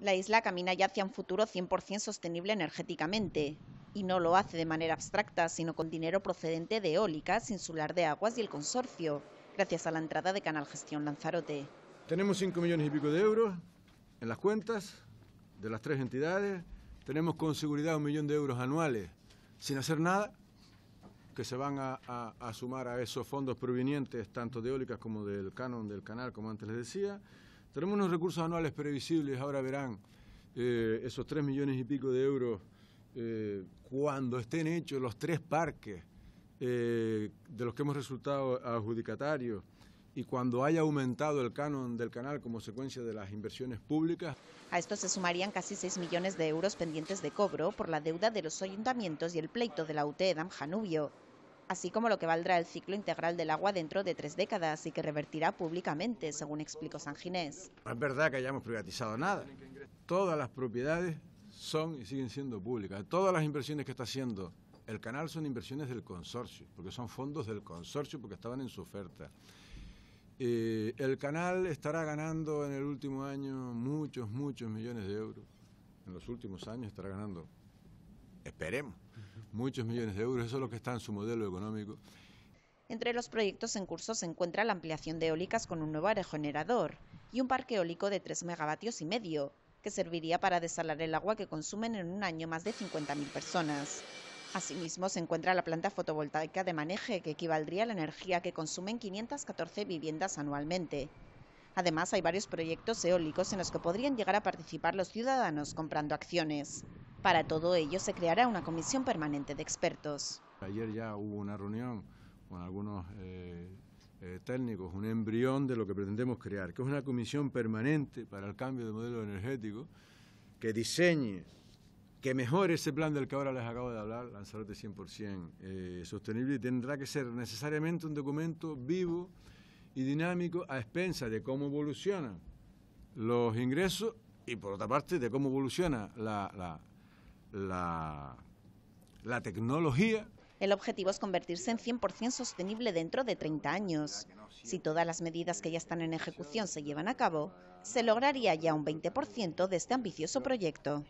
La isla camina ya hacia un futuro 100% sostenible energéticamente, y no lo hace de manera abstracta, sino con dinero procedente de eólicas, insular de aguas y el consorcio, gracias a la entrada de Canal Gestión Lanzarote. Tenemos 5 millones y pico de euros en las cuentas de las tres entidades, tenemos con seguridad un millón de euros anuales sin hacer nada, que se van a, sumar a esos fondos provenientes tanto de eólicas como del canon del canal, como antes les decía. Tenemos unos recursos anuales previsibles, ahora verán eh, esos tres millones y pico de euros eh, cuando estén hechos los tres parques eh, de los que hemos resultado adjudicatarios y cuando haya aumentado el canon del canal como secuencia de las inversiones públicas. A esto se sumarían casi seis millones de euros pendientes de cobro por la deuda de los ayuntamientos y el pleito de la UTEDAM e Janubio así como lo que valdrá el ciclo integral del agua dentro de tres décadas y que revertirá públicamente, según explicó San Ginés. No es verdad que hayamos privatizado nada. Todas las propiedades son y siguen siendo públicas. Todas las inversiones que está haciendo el canal son inversiones del consorcio, porque son fondos del consorcio, porque estaban en su oferta. Eh, el canal estará ganando en el último año muchos, muchos millones de euros. En los últimos años estará ganando esperemos, muchos millones de euros. Eso es lo que está en su modelo económico. Entre los proyectos en curso se encuentra la ampliación de eólicas con un nuevo aerogenerador y un parque eólico de 3 megavatios y medio, que serviría para desalar el agua que consumen en un año más de 50.000 personas. Asimismo, se encuentra la planta fotovoltaica de maneje, que equivaldría a la energía que consumen 514 viviendas anualmente. Además, hay varios proyectos eólicos en los que podrían llegar a participar los ciudadanos comprando acciones. Para todo ello se creará una comisión permanente de expertos. Ayer ya hubo una reunión con algunos eh, eh, técnicos, un embrión de lo que pretendemos crear, que es una comisión permanente para el cambio de modelo energético que diseñe que mejore ese plan del que ahora les acabo de hablar, Lanzarote 100% eh, sostenible, y tendrá que ser necesariamente un documento vivo y dinámico a expensas de cómo evolucionan los ingresos y por otra parte de cómo evoluciona la, la, la tecnología. El objetivo es convertirse en 100% sostenible dentro de 30 años. Si todas las medidas que ya están en ejecución se llevan a cabo, se lograría ya un 20% de este ambicioso proyecto.